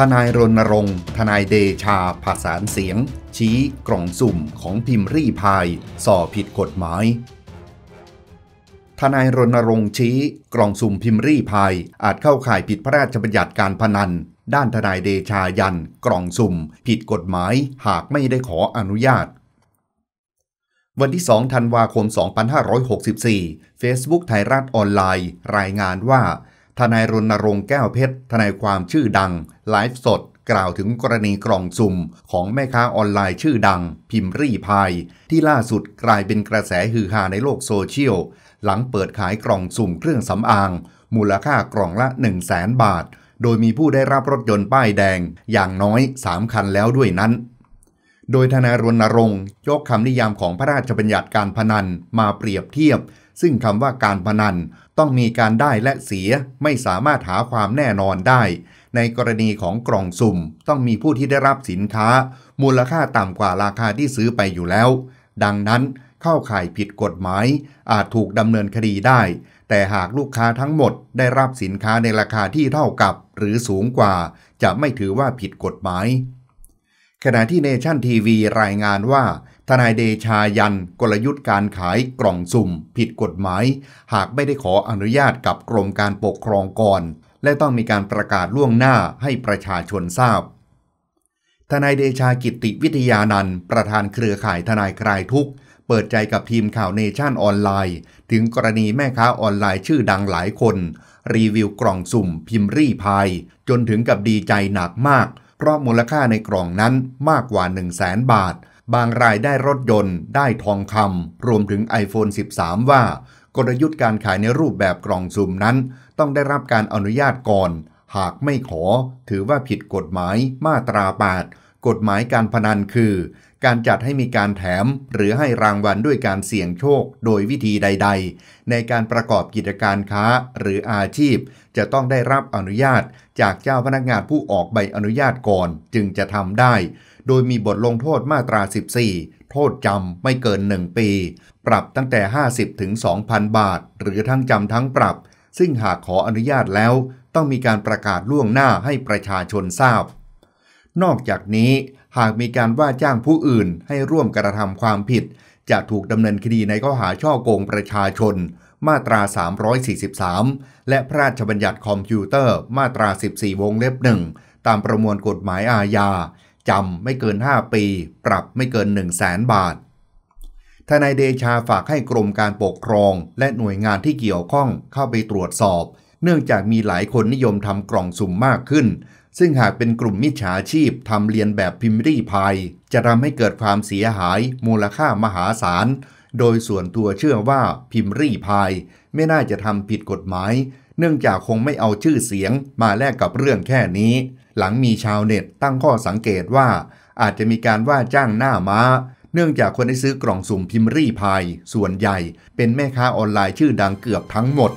ทนายรณรงค์ ทนายเดชาผาสานเสียง ชี้ กล่องสุ่มของพิมพ์รีพายส่อผิดกฎหมาย ทนายรณรงค์ชี้ กล่องสุ่มพิมพ์รีพายอาจเข้าข่ายผิดพระราชบัญญัติการพนัน ด้านทนายเดชายัน กล่องสุ่ม ผิดกฎหมายหากไม่ได้ขออนุญาต วันที่2ธันวาคม 2564 Facebook ไทยรัฐออนไลน์ รายงานว่าทนายรณรงค์แก้วเพชร ทนายความชื่อดังไลฟ์สดกล่าวถึงกรณีกล่องสุ่ม ของแม่ค้าออนไลน์ชื่อดังพิมพ์รี่พาย ที่ล่าสุดกลายเป็นกระแสฮือฮาในโลกโซเชียล หลังเปิดขายกล่องสุ่มเครื่องสำอาง มูลค่ากล่องละ1 0 0 0 0นบาท โดยมีผู้ได้รับรถยนต์ป้ายแดง อย่างน้อย3คันแล้วด้วยนั้น โดยทนายรณรงค์ยกคำนิยามของพระราชบัญญัติการพนันมาเปรียบเทียบซึ่งคำว่าการพนันต้องมีการได้และเสียไม่สามารถหาความแน่นอนได้ ในกรณีของกล่องสุ่มต้องมีผู้ที่ได้รับสินค้ามูลค่าต่ำกว่าราคาที่ซื้อไปอยู่แล้ว ดังนั้นเข้าข่ายผิดกฎหมาย อาจถูกดำเนินคดีได้ แต่หากลูกค้าทั้งหมดได้รับสินค้าในราคาที่เท่ากับหรือสูงกว่าจะไม่ถือว่าผิดกฎหมายขณะที่เนชั่นทีวีรายงานว่า ทนายเดชายันกลยุทธ์การขายกล่องสุ่ม ผิดกฎหมาย หากไม่ได้ขออนุญาตกับกรมการปกครองก่อน และต้องมีการประกาศล่วงหน้าให้ประชาชนทราบ ทนายเดชากิติวิทยานันต์ประธานเครือข่ายทนายคลายทุกเปิดใจกับทีมข่าวเนชั่นออนไลน์ ถึงกรณีแม่ค้าออนไลน์ชื่อดังหลายคน รีวิวกล่องสุ่ม พิมพ์รี่พายจนถึงกับดีใจหนักมากพราะมูลค่าในกล่องนั้นมากกว่า 1 0 0 0 0แบาท บางรายได้รถยนต์ ได้ทองคำรวมถึง iPhone 13 ว่ากลยุทธ์การขายในรูปแบบกล่องซุ่มนั้น ต้องได้รับการอนุญาตก่อน หากไม่ขอ ถือว่าผิดกฎหมายมาตรา8กฎหมายการพนันคือการจัดให้มีการแถมหรือให้รางวัลด้วยการเสี่ยงโชคโดยวิธีใดๆ ในการประกอบกิจการค้าหรืออาชีพจะต้องได้รับอนุญาตจากเจ้าพนักงานผู้ออกใบอนุญาตก่อนจึงจะทำได้โดยมีบทลงโทษมาตรา 14 โทษจำไม่เกิน 1 ปี ปรับตั้งแต่ 50ถึง2,000 บาท หรือทั้งจำทั้งปรับซึ่งหากขออนุญาตแล้วต้องมีการประกาศล่วงหน้าให้ประชาชนทราบนอกจากนี้หากมีการว่าจ้างผู้อื่นให้ร่วมกระทำความผิด จะถูกดำเนินคดีในข้อหาช่อโกงประชาชน มาตรา 343 และพระราชบัญญัติคอมพิวเตอร์มาตรา 14 วงเล็บหนึ่ง ตามประมวลกฎหมายอาญา จำไม่เกิน 5 ปี ปรับไม่เกิน 1 0 0 0 0แสนบาท ทนายเดชาฝากให้กรมการปกครอง และหน่วยงานที่เกี่ยวข้องเข้าไปตรวจสอบ เนื่องจากมีหลายคนนิยมทำกล่องสุ่มมากขึ้นซึ่ง หากเป็นกลุ่มมิจฉาชีพทำเรียนแบบพิมพ์รีพายจะทำให้เกิดความเสียหาย มูลค่ามหาศาล โดยส่วนตัวเชื่อว่าพิมพ์รีพายไม่น่าจะทำผิดกฎหมาย เนื่องจากคงไม่เอาชื่อเสียงมาแลกกับเรื่องแค่นี้ หลังมีชาวเน็ต ตั้งข้อสังเกตว่า อาจจะมีการว่าจ้างหน้าม้า เนื่องจากคนที่ซื้อกล่องสุ่มพิมพ์รีพายส่วนใหญ่ เป็นแม่ค้าออนไลน์ชื่อดังเกือบทั้งหมด